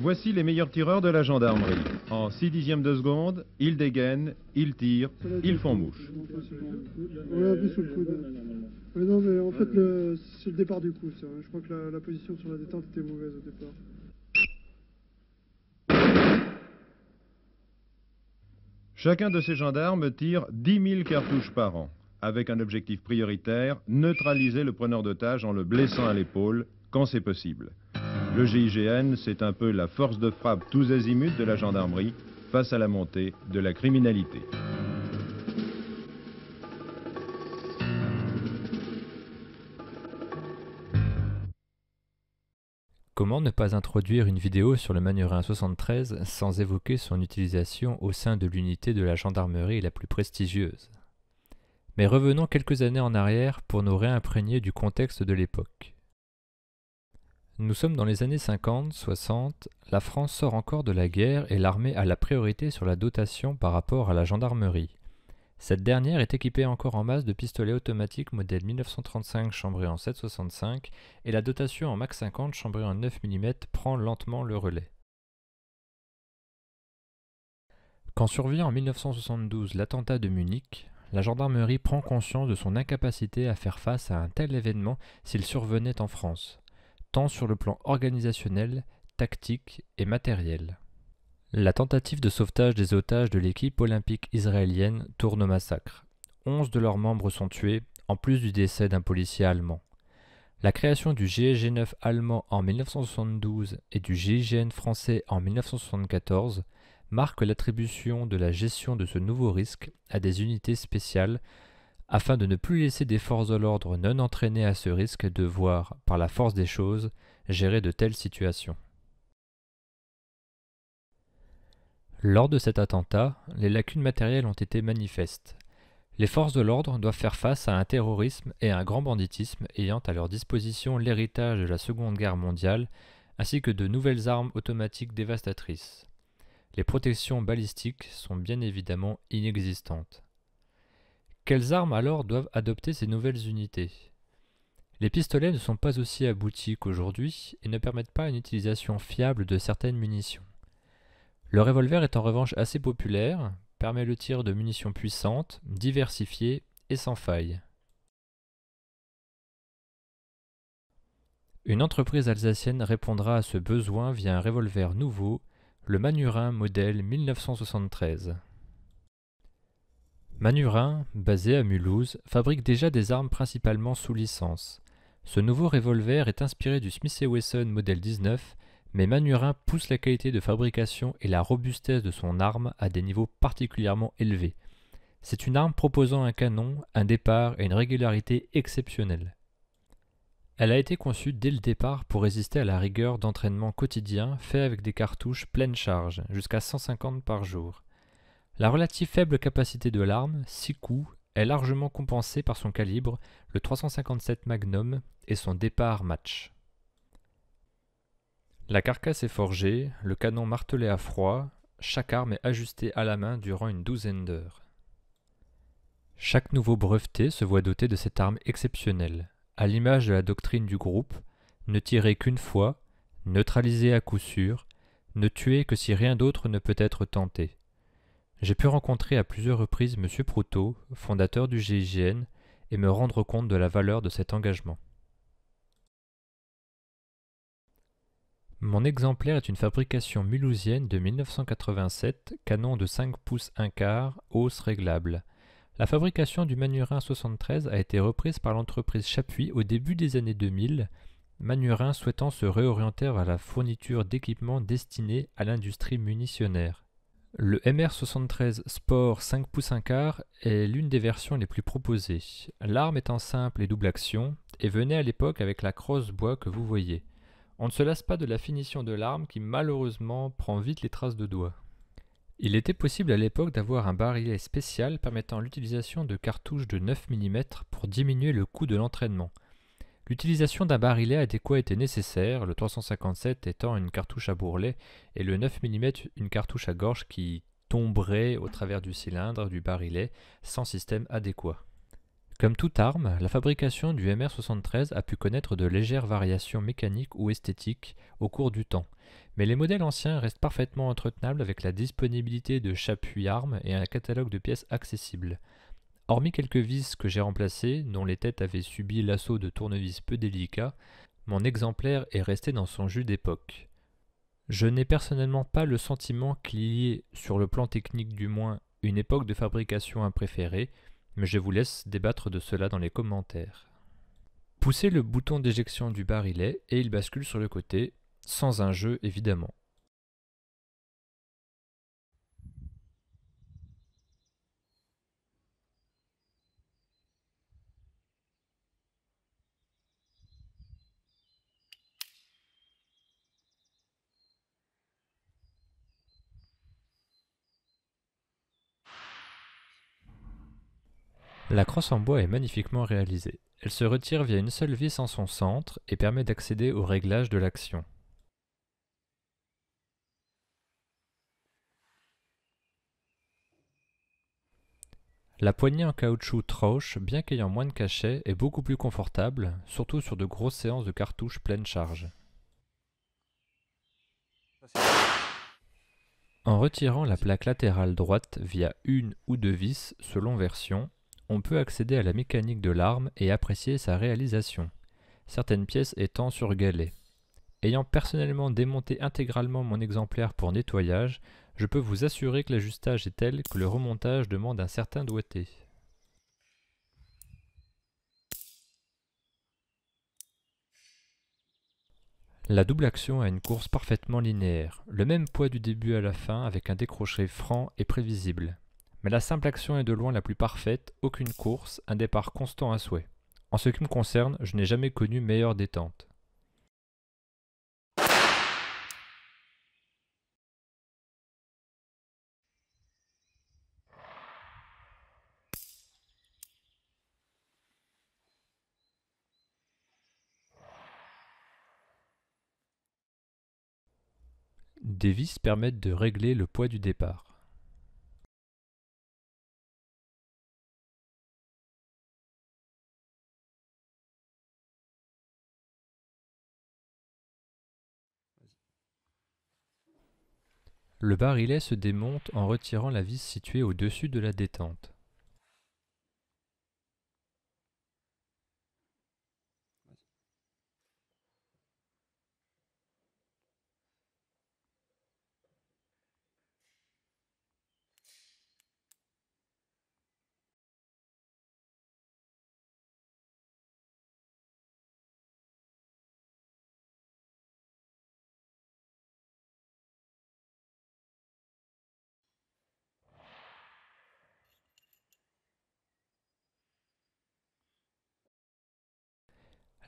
Voici les meilleurs tireurs de la gendarmerie. En 6 dixièmes de seconde, ils dégainent, ils tirent, ils font mouche. en fait, le départ du coup. Je crois que position sur la détente était mauvaise au départ. Chacun de ces gendarmes tire 10 000 cartouches par an, avec un objectif prioritaire, neutraliser le preneur d'otage en le blessant à l'épaule quand c'est possible. Le GIGN, c'est un peu la force de frappe tous azimuts de la gendarmerie face à la montée de la criminalité. Comment ne pas introduire une vidéo sur le Manurin 73 sans évoquer son utilisation au sein de l'unité de la gendarmerie la plus prestigieuse Mais revenons quelques années en arrière pour nous réimprégner du contexte de l'époque. Nous sommes dans les années 50-60, la France sort encore de la guerre et l'armée a la priorité sur la dotation par rapport à la gendarmerie. Cette dernière est équipée encore en masse de pistolets automatiques modèle 1935 chambrés en 7,65 et la dotation en max 50 chambré en 9 mm prend lentement le relais. Quand survient en 1972 l'attentat de Munich, la gendarmerie prend conscience de son incapacité à faire face à un tel événement s'il survenait en France tant sur le plan organisationnel, tactique et matériel. La tentative de sauvetage des otages de l'équipe olympique israélienne tourne au massacre. Onze de leurs membres sont tués, en plus du décès d'un policier allemand. La création du GIG9 allemand en 1972 et du GIGN français en 1974 marque l'attribution de la gestion de ce nouveau risque à des unités spéciales afin de ne plus laisser des forces de l'ordre non entraînées à ce risque de voir, par la force des choses, gérer de telles situations. Lors de cet attentat, les lacunes matérielles ont été manifestes. Les forces de l'ordre doivent faire face à un terrorisme et un grand banditisme ayant à leur disposition l'héritage de la Seconde Guerre mondiale, ainsi que de nouvelles armes automatiques dévastatrices. Les protections balistiques sont bien évidemment inexistantes. Quelles armes alors doivent adopter ces nouvelles unités Les pistolets ne sont pas aussi aboutis qu'aujourd'hui et ne permettent pas une utilisation fiable de certaines munitions. Le revolver est en revanche assez populaire, permet le tir de munitions puissantes, diversifiées et sans faille. Une entreprise alsacienne répondra à ce besoin via un revolver nouveau, le Manurin modèle 1973. Manurin, basé à Mulhouse, fabrique déjà des armes principalement sous licence. Ce nouveau revolver est inspiré du Smith Wesson modèle 19, mais Manurin pousse la qualité de fabrication et la robustesse de son arme à des niveaux particulièrement élevés. C'est une arme proposant un canon, un départ et une régularité exceptionnelle. Elle a été conçue dès le départ pour résister à la rigueur d'entraînement quotidien fait avec des cartouches pleine charge, jusqu'à 150 par jour. La relative faible capacité de l'arme, 6 coups, est largement compensée par son calibre, le 357 Magnum, et son départ match. La carcasse est forgée, le canon martelé à froid, chaque arme est ajustée à la main durant une douzaine d'heures. Chaque nouveau breveté se voit doté de cette arme exceptionnelle, à l'image de la doctrine du groupe, ne tirer qu'une fois, neutraliser à coup sûr, ne tuer que si rien d'autre ne peut être tenté. J'ai pu rencontrer à plusieurs reprises M. Proutot, fondateur du GIGN, et me rendre compte de la valeur de cet engagement. Mon exemplaire est une fabrication mulhousienne de 1987, canon de 5 pouces 1 quart, hausse réglable. La fabrication du Manurin 73 a été reprise par l'entreprise Chapuis au début des années 2000, Manurin souhaitant se réorienter vers la fourniture d'équipements destinés à l'industrie munitionnaire. Le MR73 Sport 5 pouces 1 quart est l'une des versions les plus proposées, l'arme étant simple et double action, et venait à l'époque avec la crosse bois que vous voyez. On ne se lasse pas de la finition de l'arme qui malheureusement prend vite les traces de doigts. Il était possible à l'époque d'avoir un barillet spécial permettant l'utilisation de cartouches de 9 mm pour diminuer le coût de l'entraînement, L'utilisation d'un barillet adéquat était nécessaire, le 357 étant une cartouche à bourrelet et le 9 mm une cartouche à gorge qui tomberait au travers du cylindre du barillet sans système adéquat. Comme toute arme, la fabrication du MR73 a pu connaître de légères variations mécaniques ou esthétiques au cours du temps, mais les modèles anciens restent parfaitement entretenables avec la disponibilité de chapuis armes et un catalogue de pièces accessibles. Hormis quelques vis que j'ai remplacées, dont les têtes avaient subi l'assaut de tournevis peu délicats, mon exemplaire est resté dans son jus d'époque. Je n'ai personnellement pas le sentiment qu'il y ait, sur le plan technique du moins, une époque de fabrication à préférer, mais je vous laisse débattre de cela dans les commentaires. Poussez le bouton d'éjection du barillet et il bascule sur le côté, sans un jeu évidemment. La crosse en bois est magnifiquement réalisée. Elle se retire via une seule vis en son centre et permet d'accéder au réglage de l'action. La poignée en caoutchouc troche, bien qu'ayant moins de cachet, est beaucoup plus confortable, surtout sur de grosses séances de cartouches pleine charge. En retirant la plaque latérale droite via une ou deux vis selon version, on peut accéder à la mécanique de l'arme et apprécier sa réalisation, certaines pièces étant surgalées. Ayant personnellement démonté intégralement mon exemplaire pour nettoyage, je peux vous assurer que l'ajustage est tel que le remontage demande un certain doigté. La double action a une course parfaitement linéaire, le même poids du début à la fin avec un décroché franc et prévisible. Mais la simple action est de loin la plus parfaite, aucune course, un départ constant à souhait. En ce qui me concerne, je n'ai jamais connu meilleure détente. Des vis permettent de régler le poids du départ. Le barillet se démonte en retirant la vis située au-dessus de la détente.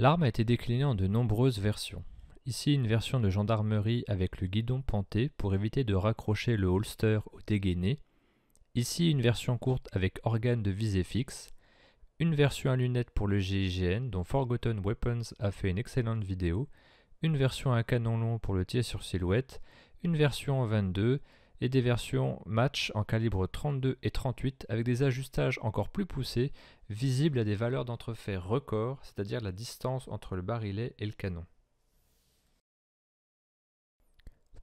L'arme a été déclinée en de nombreuses versions. Ici une version de gendarmerie avec le guidon panté pour éviter de raccrocher le holster au dégainé. Ici une version courte avec organe de visée fixe. Une version à lunettes pour le GIGN dont Forgotten Weapons a fait une excellente vidéo. Une version à canon long pour le tir sur silhouette. Une version en 22 et des versions match en calibre 32 et 38 avec des ajustages encore plus poussés, visibles à des valeurs d'entrefait record, c'est-à-dire la distance entre le barillet et le canon.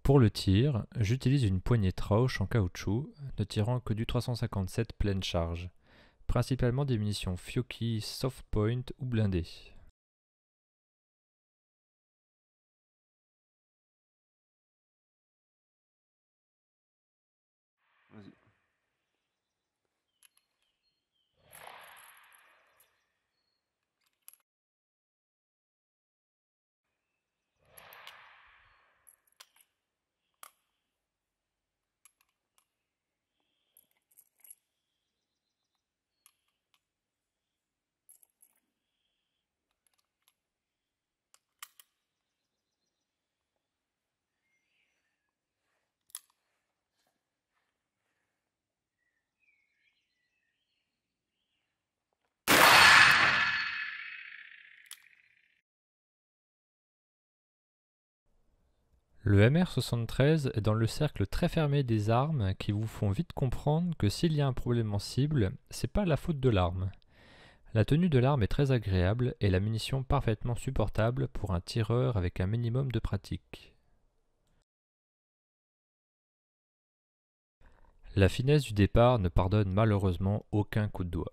Pour le tir, j'utilise une poignée Trauch en caoutchouc, ne tirant que du 357 pleine charge, principalement des munitions Fiocchi Soft Point ou blindées. Le MR73 est dans le cercle très fermé des armes qui vous font vite comprendre que s'il y a un problème en cible, c'est pas la faute de l'arme. La tenue de l'arme est très agréable et la munition parfaitement supportable pour un tireur avec un minimum de pratique. La finesse du départ ne pardonne malheureusement aucun coup de doigt.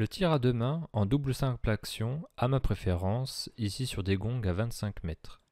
Le tir à deux mains en double simple action à ma préférence, ici sur des gongs à 25 mètres.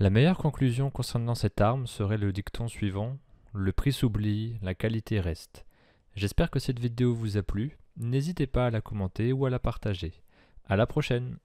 La meilleure conclusion concernant cette arme serait le dicton suivant le prix s'oublie, la qualité reste. J'espère que cette vidéo vous a plu. N'hésitez pas à la commenter ou à la partager. A la prochaine